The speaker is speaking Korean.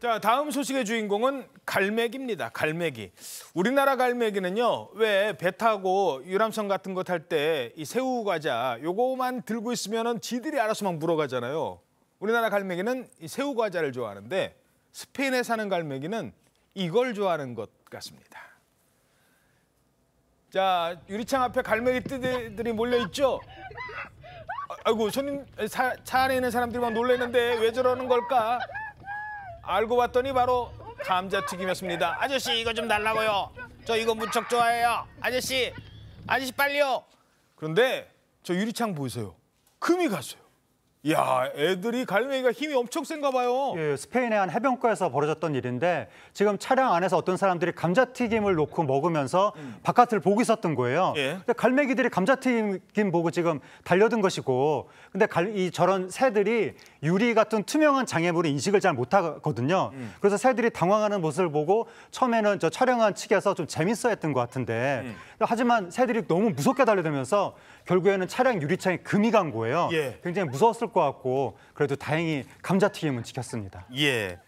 자, 다음 소식의 주인공은 갈매기입니다. 갈매기. 우리나라 갈매기는요. 왜 배 타고 유람선 같은 거 탈때이 새우 과자 요거만 들고 있으면은 지들이 알아서 막 물어가잖아요. 우리나라 갈매기는 이 새우 과자를 좋아하는데 스페인에 사는 갈매기는 이걸 좋아하는 것 같습니다. 자, 유리창 앞에 갈매기 떼들이 몰려 있죠? 아, 아이고, 손님 사, 차 안에 있는 사람들만 놀래는데 왜 저러는 걸까? 알고 봤더니 바로 감자튀김이었습니다. 아저씨 이거 좀 달라고요. 저 이거 무척 좋아해요. 아저씨, 아저씨 빨리요. 그런데 저 유리창 보이세요? 금이 갔어요. 야, 애들이 갈매기가 힘이 엄청 센가 봐요. 예, 스페인의 한 해변가에서 벌어졌던 일인데 지금 차량 안에서 어떤 사람들이 감자튀김을 놓고 먹으면서 음. 바깥을 보고 있었던 거예요. 예. 근데 갈매기들이 감자튀김 보고 지금 달려든 것이고 근데 갈, 이 저런 새들이 유리 같은 투명한 장애물을 인식을 잘 못하거든요. 음. 그래서 새들이 당황하는 모습을 보고 처음에는 저 촬영한 측에서 좀 재밌어 했던 것 같은데 음. 하지만 새들이 너무 무섭게 달려들면서 결국에는 차량 유리창에 금이 간 거예요. 예. 굉장히 무서웠을 것 같고 그래도 다행히 감자튀김은 지켰습니다. 예.